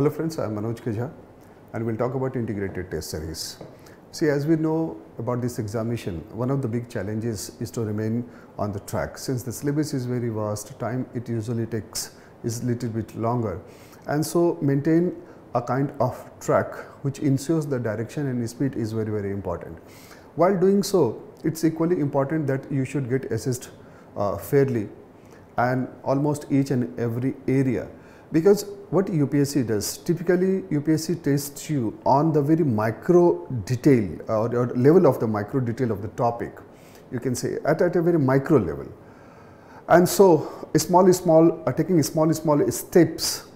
Hello friends, I am Manoj Kajha and we'll talk about integrated test series. See, as we know about this examination, one of the big challenges is to remain on the track. Since the syllabus is very vast, time it usually takes is little bit longer. And so maintain a kind of track which ensures the direction and speed is very, very important. While doing so, it's equally important that you should get assessed uh, fairly and almost each and every area because what UPSC does, typically UPSC tests you on the very micro detail uh, or, or level of the micro detail of the topic. You can say at, at a very micro level. And so small, small, uh, taking small, small steps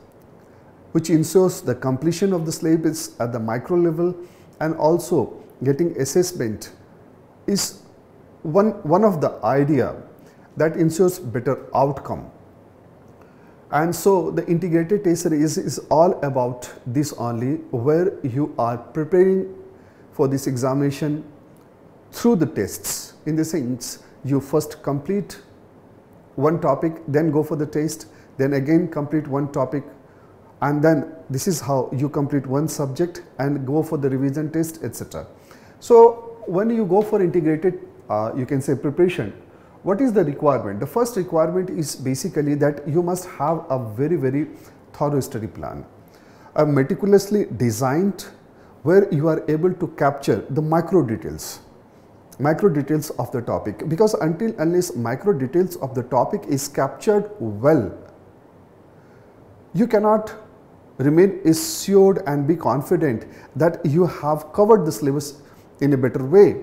which ensures the completion of the syllabus at the micro level and also getting assessment is one, one of the idea that ensures better outcome. And so the integrated taster is, is all about this only where you are preparing for this examination through the tests. In the sense, you first complete one topic, then go for the test, then again complete one topic, and then this is how you complete one subject and go for the revision test, etc. So when you go for integrated, uh, you can say preparation, what is the requirement? The first requirement is basically that you must have a very, very thorough study plan, a meticulously designed where you are able to capture the micro details micro details of the topic because until unless micro details of the topic is captured well you cannot remain assured and be confident that you have covered the syllabus in a better way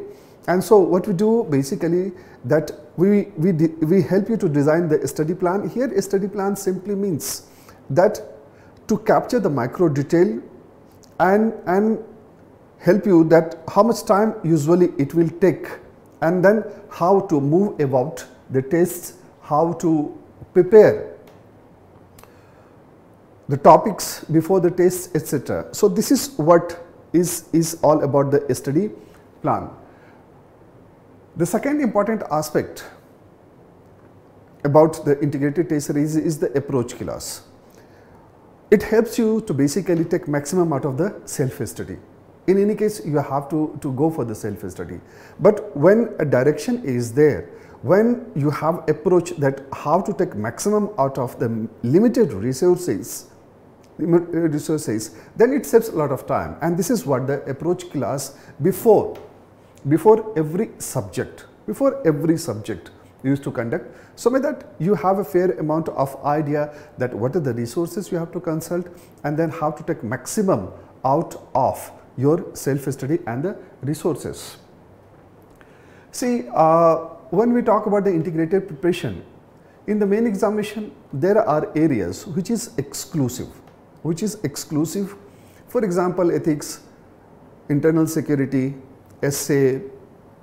and so what we do basically that we, we, we help you to design the study plan. Here a study plan simply means that to capture the micro detail and, and help you that how much time usually it will take and then how to move about the tests, how to prepare the topics before the tests etc. So this is what is, is all about the study plan. The second important aspect about the integrated test series is the approach class. It helps you to basically take maximum out of the self-study. In any case, you have to, to go for the self-study. But when a direction is there, when you have approach that how to take maximum out of the limited resources, resources, then it saves a lot of time. And this is what the approach class before before every subject, before every subject you used to conduct so that you have a fair amount of idea that what are the resources you have to consult and then how to take maximum out of your self-study and the resources. See, uh, when we talk about the integrated preparation, in the main examination, there are areas which is exclusive, which is exclusive. For example, ethics, internal security, essay,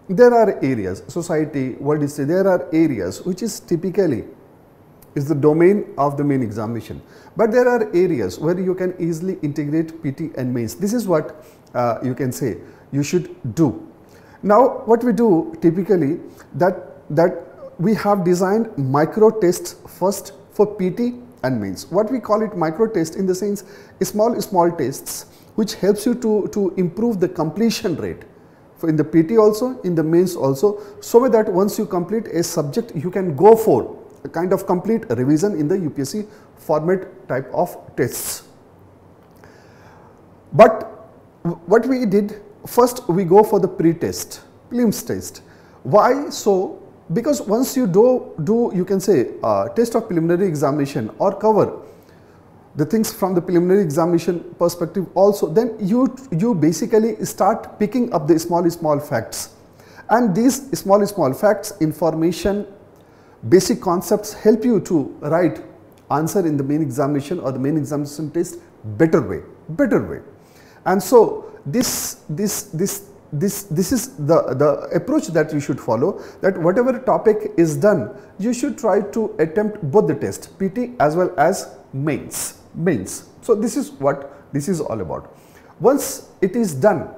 there are areas, society, world history, there are areas which is typically is the domain of the main examination. But there are areas where you can easily integrate PT and mains. This is what uh, you can say you should do. Now what we do typically that, that we have designed micro tests first for PT and mains. What we call it micro test in the sense small small tests which helps you to, to improve the completion rate in the PT also, in the mains also, so that once you complete a subject, you can go for a kind of complete revision in the UPSC format type of tests. But what we did, first we go for the pre-test, prelims test. Why so? Because once you do, do you can say uh, test of preliminary examination or cover, the things from the preliminary examination perspective also, then you, you basically start picking up the small, small facts. And these small, small facts, information, basic concepts help you to write answer in the main examination or the main examination test better way, better way. And so this, this, this, this, this is the, the approach that you should follow that whatever topic is done, you should try to attempt both the test, PT as well as mains mails. So this is what this is all about. Once it is done,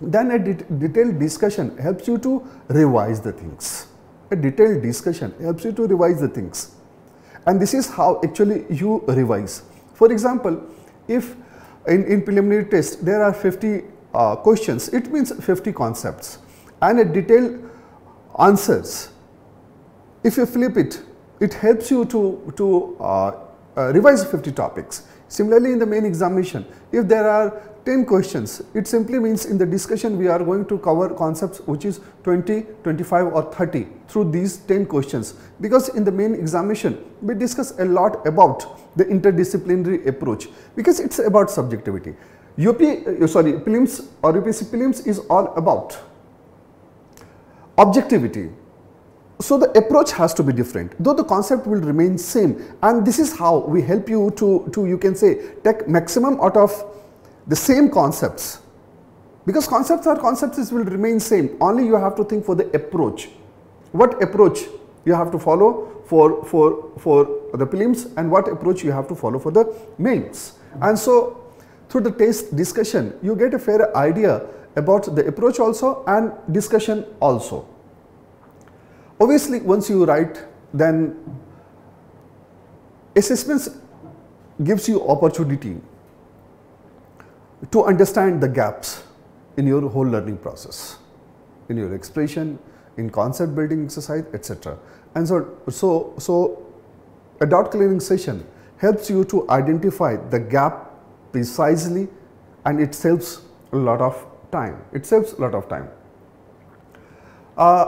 then a detailed discussion helps you to revise the things. A detailed discussion helps you to revise the things. And this is how actually you revise. For example, if in, in preliminary test there are 50 uh, questions, it means 50 concepts and a detailed answers. If you flip it, it helps you to, to uh, uh, revise 50 topics. Similarly, in the main examination, if there are 10 questions, it simply means in the discussion we are going to cover concepts which is 20, 25 or 30 through these 10 questions because in the main examination we discuss a lot about the interdisciplinary approach because it's about subjectivity. UP, uh, sorry, prelims or UPC prelims is all about objectivity so the approach has to be different, though the concept will remain same. And this is how we help you to, to you can say, take maximum out of the same concepts. Because concepts are concepts will remain same, only you have to think for the approach. What approach you have to follow for, for, for the prelims and what approach you have to follow for the mains. And so through the taste discussion, you get a fair idea about the approach also and discussion also obviously once you write then assessments gives you opportunity to understand the gaps in your whole learning process in your expression in concept building exercise etc and so so so a dot clearing session helps you to identify the gap precisely and it saves a lot of time it saves a lot of time uh,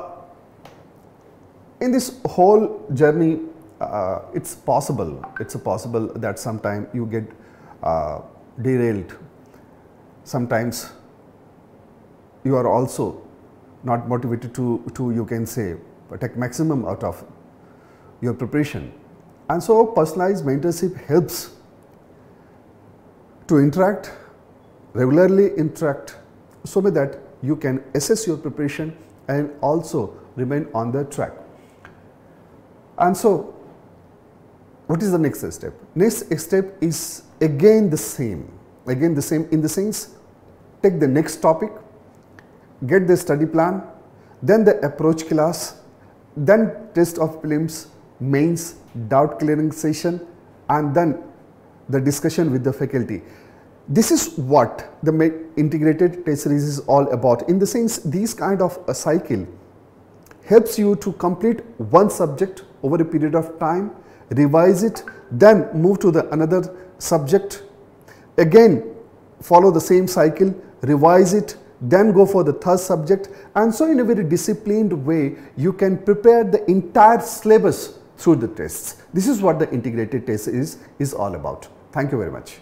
in this whole journey, uh, it's possible, it's possible that sometimes you get uh, derailed. Sometimes you are also not motivated to, to you can say, take maximum out of your preparation. And so personalized mentorship helps to interact, regularly interact so that you can assess your preparation and also remain on the track. And so, what is the next step? Next step is again the same. Again the same in the sense, take the next topic, get the study plan, then the approach class, then test of prelims, mains, doubt clearing session, and then the discussion with the faculty. This is what the integrated test series is all about. In the sense, these kind of a cycle helps you to complete one subject over a period of time, revise it, then move to the another subject. Again, follow the same cycle, revise it, then go for the third subject and so in a very disciplined way you can prepare the entire syllabus through the tests. This is what the integrated test is, is all about. Thank you very much.